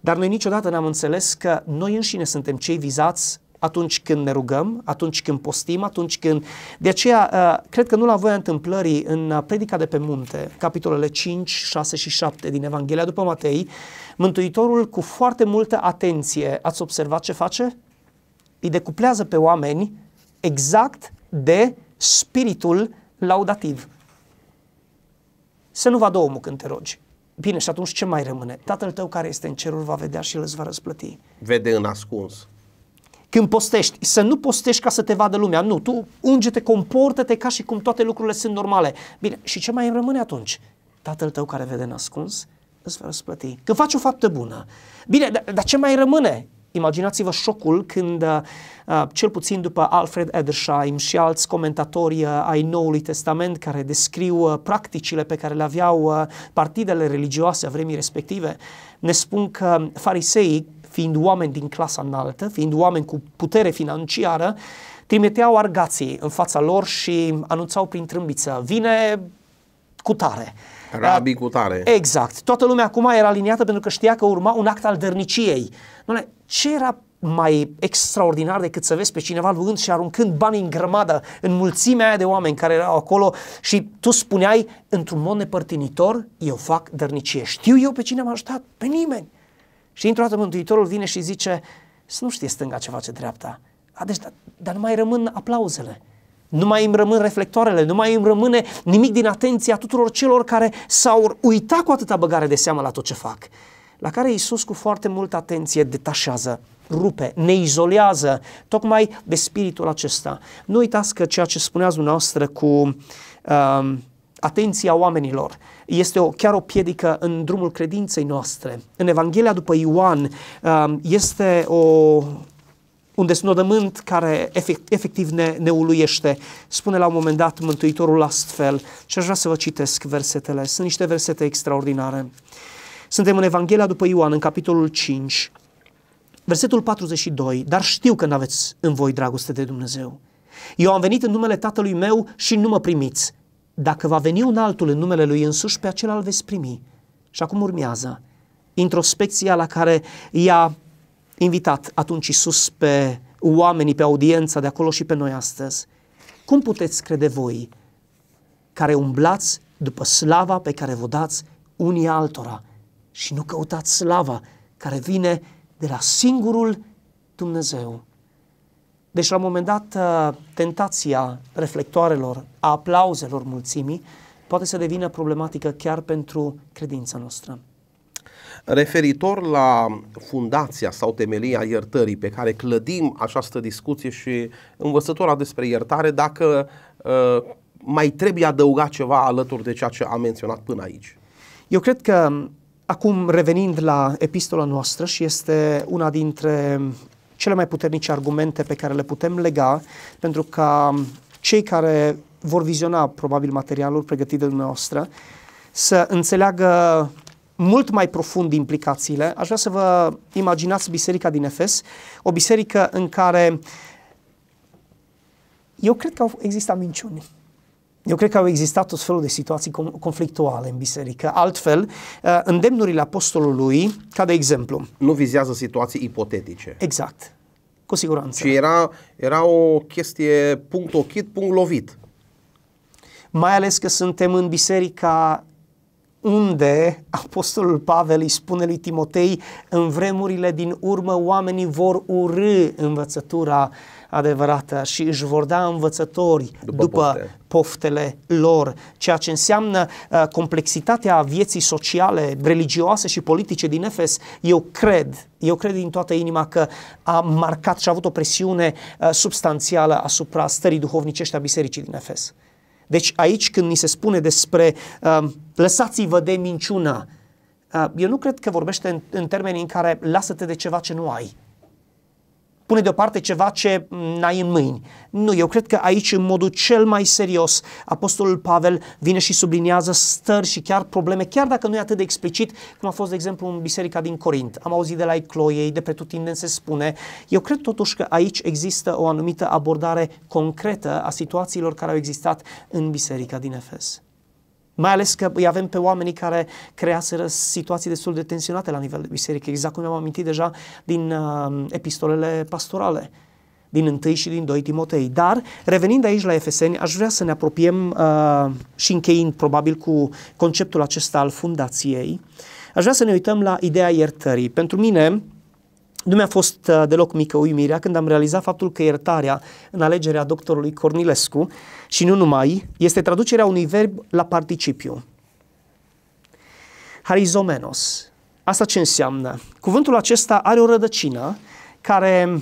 Dar noi niciodată n-am înțeles că noi înșine suntem cei vizați atunci când ne rugăm, atunci când postim, atunci când... De aceea, uh, cred că nu la voia întâmplării, în uh, predica de pe munte, capitolele 5, 6 și 7 din Evanghelia după Matei, Mântuitorul cu foarte multă atenție, ați observat ce face? Îi decuplează pe oameni exact de spiritul laudativ. Să nu vadă omul când te rogi. Bine, și atunci ce mai rămâne? Tatăl tău care este în ceruri va vedea și îl va răsplăti. Vede în ascuns când postești, să nu postești ca să te vadă lumea. Nu, tu unge-te, comportă-te ca și cum toate lucrurile sunt normale. Bine, și ce mai îmi rămâne atunci? Tatăl tău care vede nascuns îți va răsplăti. Când faci o faptă bună. Bine, dar, dar ce mai rămâne? Imaginați-vă șocul când, uh, uh, cel puțin după Alfred Edersheim și alți comentatori uh, ai Noului Testament care descriu practicile pe care le aveau partidele religioase a vremii respective, ne spun că fariseii fiind oameni din clasa înaltă, fiind oameni cu putere financiară, trimiteau argații în fața lor și anunțau prin trâmbiță, vine cu tare. Rabi da. cu tare. Exact. Toată lumea acum era aliniată pentru că știa că urma un act al dărniciei. Doamne, ce era mai extraordinar decât să vezi pe cineva luând și aruncând bani în grămadă, în mulțimea aia de oameni care erau acolo și tu spuneai, într-un mod nepărtinitor, eu fac dărnicie. Știu eu pe cine am ajutat? Pe nimeni. Și într-o dată Mântuitorul vine și zice, să nu știe stânga ce face dreapta. A, deci, dar, dar nu mai rămân aplauzele, nu mai îmi rămân reflectoarele, nu mai îmi rămâne nimic din atenția tuturor celor care s-au uitat cu atâta băgare de seamă la tot ce fac. La care Iisus cu foarte multă atenție detașează, rupe, ne izolează tocmai de spiritul acesta. Nu uitați că ceea ce spuneați dumneavoastră cu... Uh, atenția oamenilor. Este o, chiar o piedică în drumul credinței noastre. În Evanghelia după Ioan um, este o, un desnodământ care efectiv ne, ne uluiește. Spune la un moment dat Mântuitorul astfel și aș vrea să vă citesc versetele. Sunt niște versete extraordinare. Suntem în Evanghelia după Ioan, în capitolul 5, versetul 42. Dar știu că n-aveți în voi dragoste de Dumnezeu. Eu am venit în numele Tatălui meu și nu mă primiți. Dacă va veni un altul în numele lui însuși, pe acela îl veți primi. Și acum urmează introspecția la care i-a invitat atunci Isus pe oamenii, pe audiența de acolo și pe noi astăzi. Cum puteți crede voi care umblați după slava pe care vă dați unii altora și nu căutați slava care vine de la singurul Dumnezeu? Deci, la un moment dat, uh, tentația reflectoarelor, a aplauzelor mulțimii, poate să devină problematică chiar pentru credința noastră. Referitor la fundația sau temelia iertării pe care clădim această discuție și învățătura despre iertare, dacă uh, mai trebuie adăugat ceva alături de ceea ce am menționat până aici. Eu cred că acum revenind la epistola noastră și este una dintre cele mai puternice argumente pe care le putem lega pentru ca cei care vor viziona probabil materialul pregătit de dumneavoastră să înțeleagă mult mai profund implicațiile. Aș vrea să vă imaginați biserica din Efes, o biserică în care eu cred că au existat minciuni eu cred că au existat tot felul de situații conflictuale în biserică. Altfel, uh, îndemnurile apostolului, ca de exemplu. Nu vizează situații ipotetice. Exact. Cu siguranță. Și era, era o chestie punct ochit, punct lovit. Mai ales că suntem în biserica unde Apostolul Pavel îi spune lui Timotei, în vremurile din urmă oamenii vor urâ învățătura adevărată și își vor da învățători după, după pofte. poftele lor, ceea ce înseamnă uh, complexitatea vieții sociale, religioase și politice din Efes. Eu cred, eu cred din toată inima că a marcat și a avut o presiune uh, substanțială asupra stării duhovnicești a bisericii din Efes. Deci aici când ni se spune despre uh, Lăsați-vă de minciună. Eu nu cred că vorbește în, în termeni în care lasă-te de ceva ce nu ai. Pune deoparte ceva ce n-ai în mâini. Nu, eu cred că aici, în modul cel mai serios, Apostolul Pavel vine și subliniază stări și chiar probleme, chiar dacă nu e atât de explicit, cum a fost, de exemplu, în biserica din Corint. Am auzit de la Ecloiei, de pretutindeni se spune. Eu cred totuși că aici există o anumită abordare concretă a situațiilor care au existat în biserica din Efes. Mai ales că îi avem pe oamenii care creaseră situații destul de tensionate la nivel de biserică, exact cum am amintit deja din uh, epistolele pastorale, din 1 și din 2 Timotei. Dar, revenind aici la Efeseni, aș vrea să ne apropiem uh, și încheind probabil cu conceptul acesta al fundației, aș vrea să ne uităm la ideea iertării. Pentru mine, nu mi-a fost uh, deloc mică uimirea când am realizat faptul că iertarea în alegerea doctorului Cornilescu și nu numai, este traducerea unui verb la participiu. Harizomenos. Asta ce înseamnă? Cuvântul acesta are o rădăcină care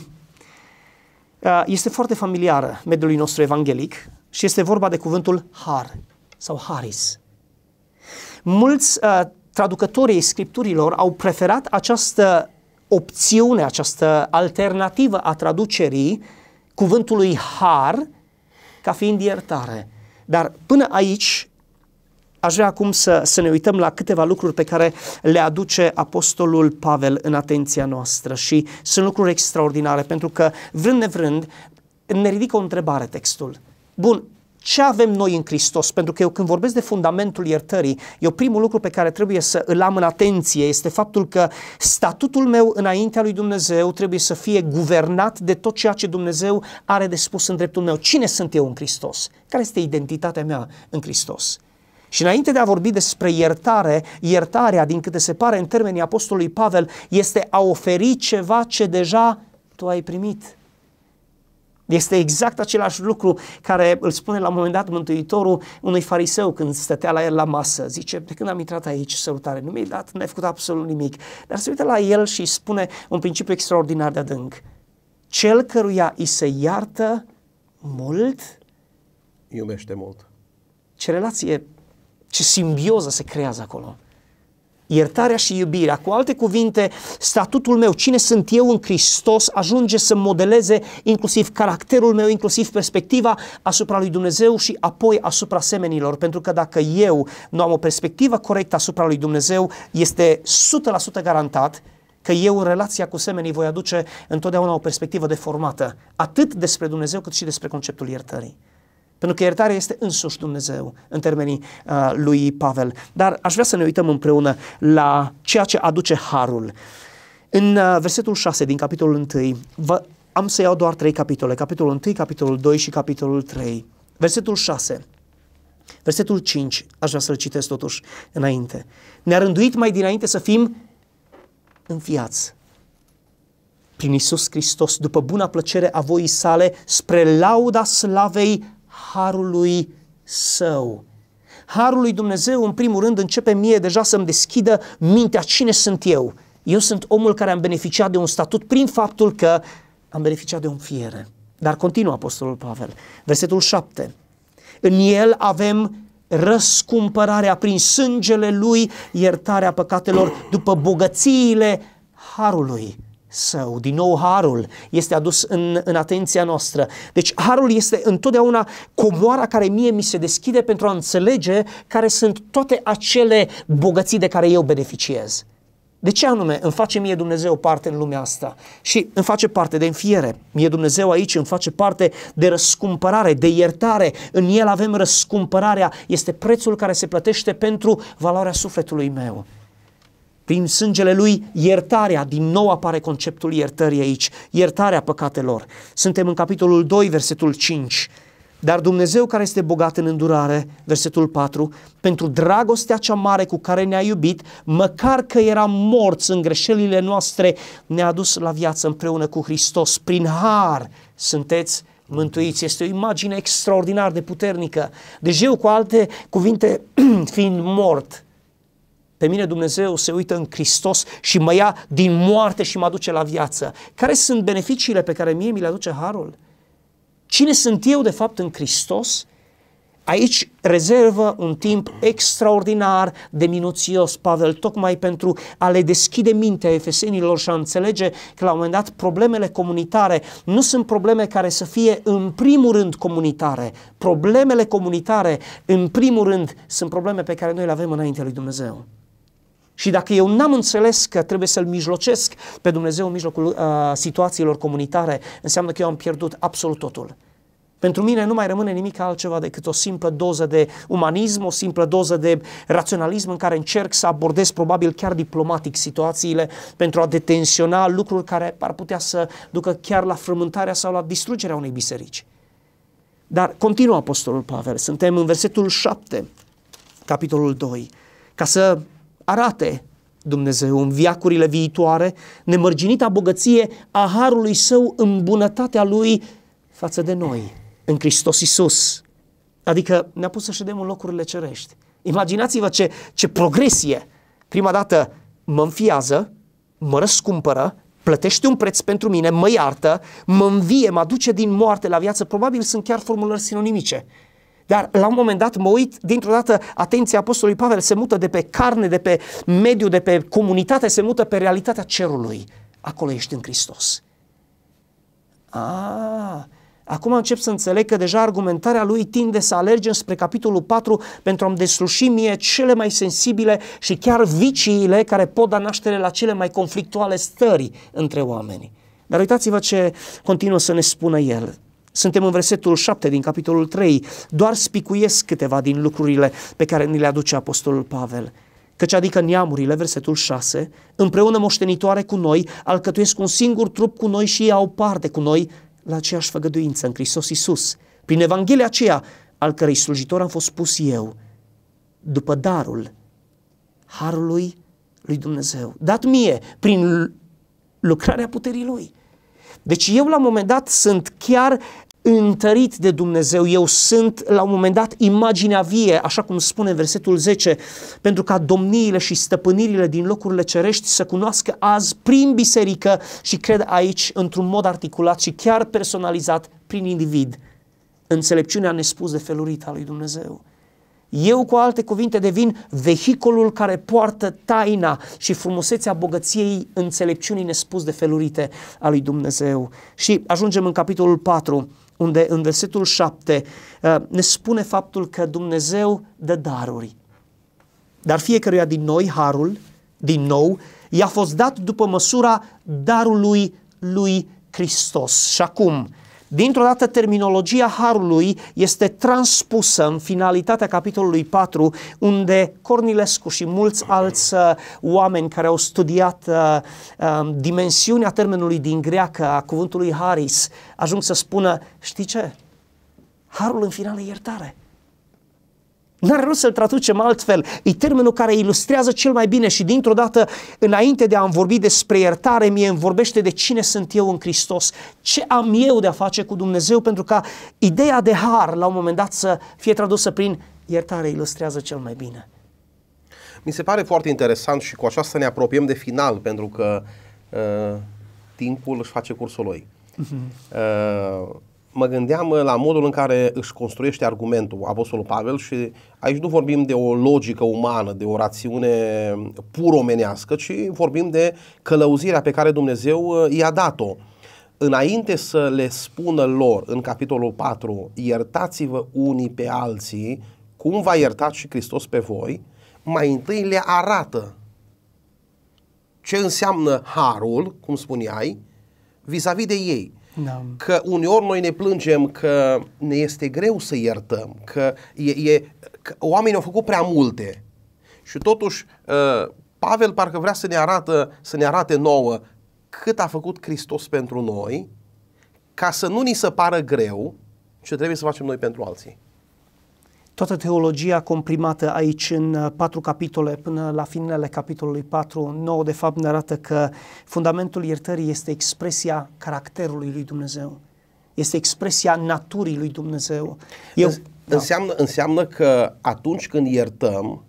uh, este foarte familiară mediului nostru evanghelic și este vorba de cuvântul har sau haris. Mulți uh, traducătorii scripturilor au preferat această opțiune, această alternativă a traducerii cuvântului har ca fiind iertare. Dar până aici aș vrea acum să, să ne uităm la câteva lucruri pe care le aduce Apostolul Pavel în atenția noastră și sunt lucruri extraordinare pentru că vrând nevrând ne ridică o întrebare textul. Bun, ce avem noi în Hristos? Pentru că eu când vorbesc de fundamentul iertării, eu primul lucru pe care trebuie să îl am în atenție este faptul că statutul meu înaintea lui Dumnezeu trebuie să fie guvernat de tot ceea ce Dumnezeu are de spus în dreptul meu. Cine sunt eu în Hristos? Care este identitatea mea în Hristos? Și înainte de a vorbi despre iertare, iertarea, din câte se pare în termenii Apostolului Pavel, este a oferi ceva ce deja tu ai primit. Este exact același lucru care îl spune la un moment dat Mântuitorul unui fariseu când stătea la el la masă. Zice, de când am intrat aici, sărutare, nu mi-ai dat, n-ai făcut absolut nimic. Dar se uită la el și spune un principiu extraordinar de adânc. Cel căruia îi se iartă mult, iubește mult. Ce relație, ce simbioză se creează acolo iertarea și iubirea. Cu alte cuvinte, statutul meu, cine sunt eu în Hristos, ajunge să modeleze inclusiv caracterul meu, inclusiv perspectiva asupra lui Dumnezeu și apoi asupra semenilor. Pentru că dacă eu nu am o perspectivă corectă asupra lui Dumnezeu, este 100% garantat că eu în relația cu semenii voi aduce întotdeauna o perspectivă deformată, atât despre Dumnezeu cât și despre conceptul iertării. Pentru că iertarea este însuși Dumnezeu în termenii uh, lui Pavel. Dar aș vrea să ne uităm împreună la ceea ce aduce harul. În uh, versetul 6 din capitolul 1, vă, am să iau doar trei capitole, capitolul 1, capitolul 2 și capitolul 3. Versetul 6. Versetul 5, aș vrea să-l citesc totuși înainte. Ne-a rânduit mai dinainte să fim înfiați prin Isus Hristos, după buna plăcere a voii sale, spre lauda slavei harului său. Harul lui Dumnezeu, în primul rând, începe mie deja să-mi deschidă mintea cine sunt eu. Eu sunt omul care am beneficiat de un statut prin faptul că am beneficiat de un fiere. Dar continuă Apostolul Pavel. Versetul 7. În el avem răscumpărarea prin sângele lui, iertarea păcatelor după bogățiile harului său. Din nou, harul este adus în, în atenția noastră. Deci, harul este întotdeauna comoara care mie mi se deschide pentru a înțelege care sunt toate acele bogății de care eu beneficiez. De ce anume îmi face mie Dumnezeu parte în lumea asta? Și îmi face parte de înfiere. Mie Dumnezeu aici îmi face parte de răscumpărare, de iertare. În El avem răscumpărarea. Este prețul care se plătește pentru valoarea sufletului meu prin sângele lui iertarea, din nou apare conceptul iertării aici, iertarea păcatelor. Suntem în capitolul 2, versetul 5. Dar Dumnezeu care este bogat în îndurare, versetul 4, pentru dragostea cea mare cu care ne-a iubit, măcar că era morți în greșelile noastre, ne-a dus la viață împreună cu Hristos. Prin har sunteți mântuiți. Este o imagine extraordinar de puternică. Deci eu, cu alte cuvinte, fiind mort, pe mine Dumnezeu se uită în Hristos și mă ia din moarte și mă aduce la viață. Care sunt beneficiile pe care mie mi le aduce harul? Cine sunt eu de fapt în Hristos? Aici rezervă un timp extraordinar de minuțios Pavel, tocmai pentru a le deschide mintea efesenilor și a înțelege că la un moment dat problemele comunitare nu sunt probleme care să fie în primul rând comunitare. Problemele comunitare în primul rând sunt probleme pe care noi le avem înaintea lui Dumnezeu. Și dacă eu n-am înțeles că trebuie să-L mijlocesc pe Dumnezeu în mijlocul uh, situațiilor comunitare, înseamnă că eu am pierdut absolut totul. Pentru mine nu mai rămâne nimic altceva decât o simplă doză de umanism, o simplă doză de raționalism în care încerc să abordez probabil chiar diplomatic situațiile pentru a detensiona lucruri care ar putea să ducă chiar la frământarea sau la distrugerea unei biserici. Dar continuă Apostolul Pavel, suntem în versetul 7, capitolul 2, ca să arate Dumnezeu în viacurile viitoare, nemărginita bogăție a harului său în bunătatea lui față de noi, în Hristos Isus. Adică ne-a pus să ședem în locurile cerești. Imaginați-vă ce, ce progresie! Prima dată mă înfiază, mă răscumpără, plătește un preț pentru mine, mă iartă, mă învie, mă aduce din moarte la viață. Probabil sunt chiar formulări sinonimice dar la un moment dat mă uit, dintr-o dată atenția Apostolului Pavel se mută de pe carne, de pe mediu, de pe comunitate, se mută pe realitatea cerului. Acolo ești în Hristos. Ah, acum încep să înțeleg că deja argumentarea lui tinde să alergem spre capitolul 4 pentru a-mi desluși mie cele mai sensibile și chiar viciile care pot da naștere la cele mai conflictuale stări între oameni. Dar uitați-vă ce continuă să ne spună el. Suntem în versetul 7 din capitolul 3. Doar spicuiesc câteva din lucrurile pe care ni le aduce Apostolul Pavel. Căci adică neamurile, versetul 6, împreună moștenitoare cu noi, alcătuiesc un singur trup cu noi și ei au parte cu noi la aceeași făgăduință în Hristos Iisus. prin Evanghelia aceea al cărei slujitor am fost pus eu, după darul harului lui Dumnezeu, dat mie prin lucrarea puterii lui. Deci eu la un moment dat sunt chiar întărit de Dumnezeu, eu sunt la un moment dat imaginea vie, așa cum spune versetul 10, pentru ca domniile și stăpânirile din locurile cerești să cunoască azi prin biserică și cred aici într-un mod articulat și chiar personalizat prin individ înțelepciunea nespus de felurită a lui Dumnezeu. Eu, cu alte cuvinte, devin vehiculul care poartă taina și frumusețea bogăției înțelepciunii nespus de felurite a lui Dumnezeu. Și ajungem în capitolul 4, unde în versetul 7 uh, ne spune faptul că Dumnezeu dă daruri. Dar fiecăruia din noi, harul, din nou, i-a fost dat după măsura darului lui Hristos. Și acum, Dintr-o dată, terminologia harului este transpusă în finalitatea capitolului 4, unde Cornilescu și mulți alți uh, oameni care au studiat uh, uh, dimensiunea termenului din greacă a cuvântului haris ajung să spună, știi ce? Harul în final e iertare. N-are rost să-l traducem altfel. E termenul care ilustrează cel mai bine și dintr-o dată, înainte de a-mi vorbi despre iertare, mie îmi vorbește de cine sunt eu în Hristos, ce am eu de a face cu Dumnezeu, pentru ca ideea de har, la un moment dat, să fie tradusă prin iertare, ilustrează cel mai bine. Mi se pare foarte interesant și cu așa să ne apropiem de final, pentru că uh, timpul își face cursul lui. Uh-huh. Uh, mă gândeam uh, la modul în care își construiește argumentul Apostolul Pavel și aici nu vorbim de o logică umană, de o rațiune pur omenească, ci vorbim de călăuzirea pe care Dumnezeu uh, i-a dat-o. Înainte să le spună lor în capitolul 4, iertați-vă unii pe alții, cum va ierta și Hristos pe voi, mai întâi le arată ce înseamnă harul, cum spuneai, vis-a-vis de ei da. Că uneori noi ne plângem că ne este greu să iertăm, că, e, e, că oamenii au făcut prea multe. Și totuși, uh, Pavel parcă vrea să ne, arată, să ne arate nouă cât a făcut Hristos pentru noi, ca să nu ni se pară greu ce trebuie să facem noi pentru alții toată teologia comprimată aici în uh, patru capitole până la finele capitolului 4, 9, de fapt ne arată că fundamentul iertării este expresia caracterului lui Dumnezeu. Este expresia naturii lui Dumnezeu. Eu, În, da. înseamnă, înseamnă că atunci când iertăm,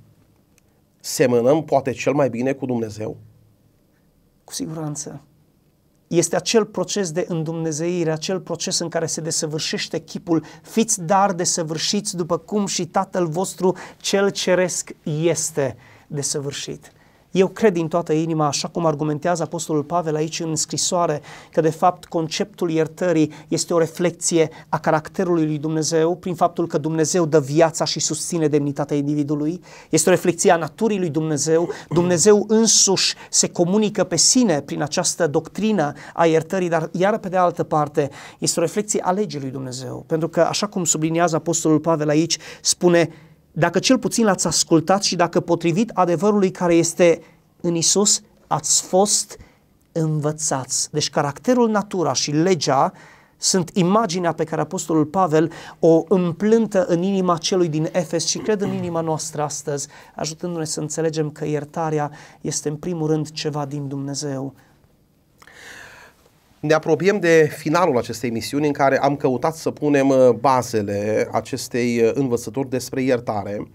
semănăm poate cel mai bine cu Dumnezeu? Cu siguranță este acel proces de îndumnezeire, acel proces în care se desăvârșește chipul, fiți dar desăvârșiți după cum și Tatăl vostru cel ceresc este desăvârșit. Eu cred din toată inima, așa cum argumentează Apostolul Pavel aici în scrisoare, că de fapt conceptul iertării este o reflecție a caracterului lui Dumnezeu prin faptul că Dumnezeu dă viața și susține demnitatea individului, este o reflecție a naturii lui Dumnezeu, Dumnezeu însuși se comunică pe sine prin această doctrină a iertării, dar iar pe de altă parte este o reflecție a legii lui Dumnezeu, pentru că așa cum subliniază Apostolul Pavel aici, spune dacă cel puțin l-ați ascultat și dacă potrivit adevărului care este în Isus, ați fost învățați. Deci caracterul, natura și legea sunt imaginea pe care Apostolul Pavel o împlântă în inima celui din Efes și cred în inima noastră astăzi, ajutându-ne să înțelegem că iertarea este în primul rând ceva din Dumnezeu, ne apropiem de finalul acestei misiuni în care am căutat să punem uh, bazele acestei uh, învățături despre iertare,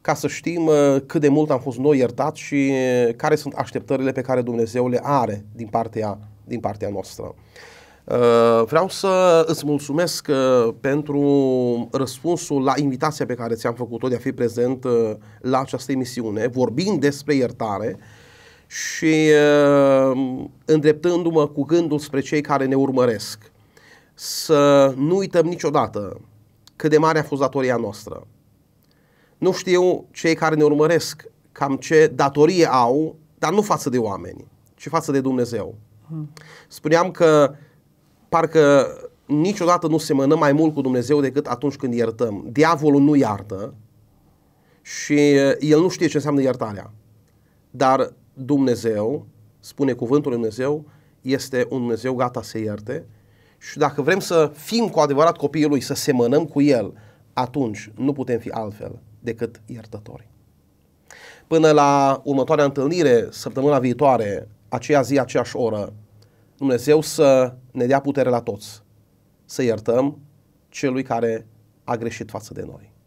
ca să știm uh, cât de mult am fost noi iertați și care sunt așteptările pe care Dumnezeu le are din partea, din partea noastră. Vreau să îți mulțumesc pentru răspunsul la invitația pe care ți-am făcut-o de a fi prezent la această emisiune, vorbind despre iertare, și uh, îndreptându-mă cu gândul spre cei care ne urmăresc. Să nu uităm niciodată cât de mare a fost datoria noastră. Nu știu cei care ne urmăresc cam ce datorie au, dar nu față de oameni, ci față de Dumnezeu. Hmm. Spuneam că parcă niciodată nu semănăm mai mult cu Dumnezeu decât atunci când iertăm. Diavolul nu iartă și uh, el nu știe ce înseamnă iertarea. Dar Dumnezeu, spune cuvântul Lui Dumnezeu, este un Dumnezeu gata să ierte și dacă vrem să fim cu adevărat copiii Lui, să semănăm cu El, atunci nu putem fi altfel decât iertători. Până la următoarea întâlnire, săptămâna viitoare, aceea zi, aceeași oră, Dumnezeu să ne dea putere la toți, să iertăm celui care a greșit față de noi.